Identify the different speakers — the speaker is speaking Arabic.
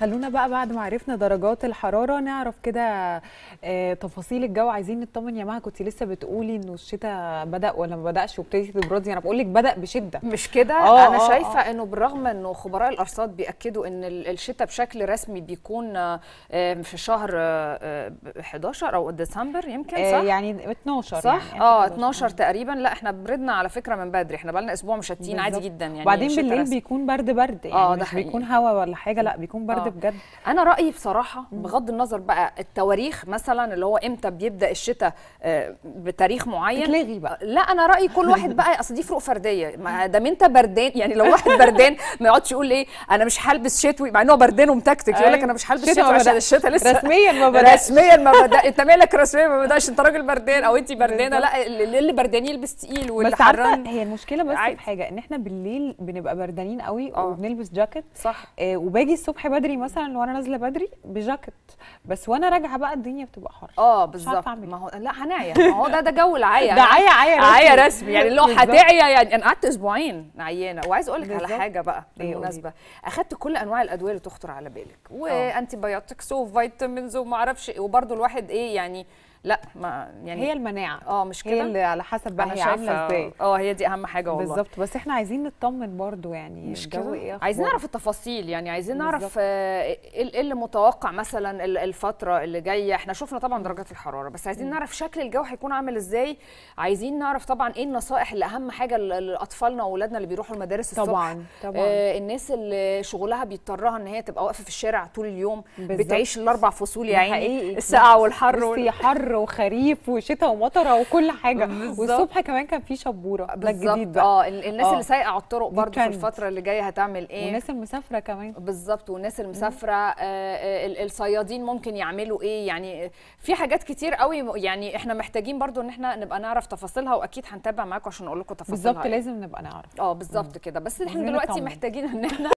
Speaker 1: خلونا بقى بعد ما عرفنا درجات الحراره نعرف كده آه، تفاصيل الجو عايزين نطمن يا مها كنت لسه بتقولي انه الشتاء بدا ولا ما بداش وابتدت تبرد انا بقول لك بدا بشده مش كده آه انا آه, آه. شايفه آه.
Speaker 2: انه بالرغم انه خبراء الارصاد بياكدوا ان الشتاء بشكل رسمي بيكون آه، في شهر 11 او ديسمبر يمكن صح آه يعني 12 صح يعني, يعني،, يعني اه 12 تقريبا لا احنا بردنا على فكره من بدري احنا بقى لنا اسبوع مشتين عادي جدا يعني وبعدين بالليل
Speaker 1: بيكون برد برد يعني آه مش بيكون هوا ولا حاجه لا بيكون برد بجد انا رايي بصراحه بغض النظر بقى
Speaker 2: التواريخ مثلا اللي هو امتى بيبدا الشتاء آه، بتاريخ معين تتلغي بقى آه، لا انا رايي كل واحد بقى اصل دي فروق فرديه ما دام انت بردان يعني لو واحد بردان ما يقعدش يقول ايه انا مش هلبس شتوي مع ان هو بردان ومتكتك يقول لك انا مش هلبس شتوي عشان الشتاء لسه رسميا ما بدأ رسميا ما بدا انت مالك رسميا ما بداش انت راجل بردان او انت بردانه لا اللي بردان يلبس تقيل واللي حران
Speaker 1: هي المشكله بس في حاجه ان احنا بالليل بنبقى بردانين قوي آه. وبنلبس جاكيت صح آه وباجي الصبح بدري مثلا وانا نازله بدري بجاكيت بس وانا راجعه بقى الدنيا بتبقى حر اه بالظبط إيه.
Speaker 2: ما هو لا هنعيا ما هو ده ده
Speaker 1: جو العيا ده عيا عيا رسمي عيا رسمي يعني اللي هو هتعيا يعني انا قعدت
Speaker 2: اسبوعين عيانه وعايز اقول لك على حاجه بقى إيه، بالمناسبه اخدت كل انواع الادويه اللي تخطر على بالك آه. وانتي بايوتكس وفيتامينز وما اعرفش إيه. وبرده الواحد ايه يعني لا ما يعني هي
Speaker 1: المناعه اه مش كده هي اللي على حسب بقى هي عامله ازاي
Speaker 2: اه هي دي اهم حاجه والله بالظبط
Speaker 1: بس احنا عايزين نطمن برضو يعني مش كده إيه عايزين نعرف
Speaker 2: التفاصيل يعني عايزين نعرف آه، إيه, ايه اللي متوقع مثلا الفتره اللي جايه احنا شفنا طبعا درجات الحراره بس عايزين نعرف شكل الجو هيكون عامل ازاي عايزين نعرف طبعا ايه النصائح اللي اهم حاجه لاطفالنا واولادنا اللي بيروحوا المدارس الصبح طبعا طبعا آه الناس اللي شغلها بيضطرها ان هي تبقى واقفه في الشارع طول اليوم بالزبط. بتعيش الاربع فصول يا عيني السقعه والحر
Speaker 1: حر وخريف وشتاء ومطره وكل حاجه بالزبط. والصبح كمان كان في شبوره بالظبط اه الناس آه. اللي سايقه على
Speaker 2: الطرق برضه في الفتره اللي جايه هتعمل ايه والناس المسافره كمان بالظبط والناس المسافره آه آه الصيادين ممكن يعملوا ايه يعني في حاجات كتير قوي يعني احنا محتاجين برضه ان احنا نبقى نعرف تفاصيلها واكيد هنتابع معاكم عشان اقول لكم تفاصيلها بالظبط ايه. لازم نبقى نعرف اه بالظبط كده بس احنا دلوقتي محتاجين
Speaker 1: ان احنا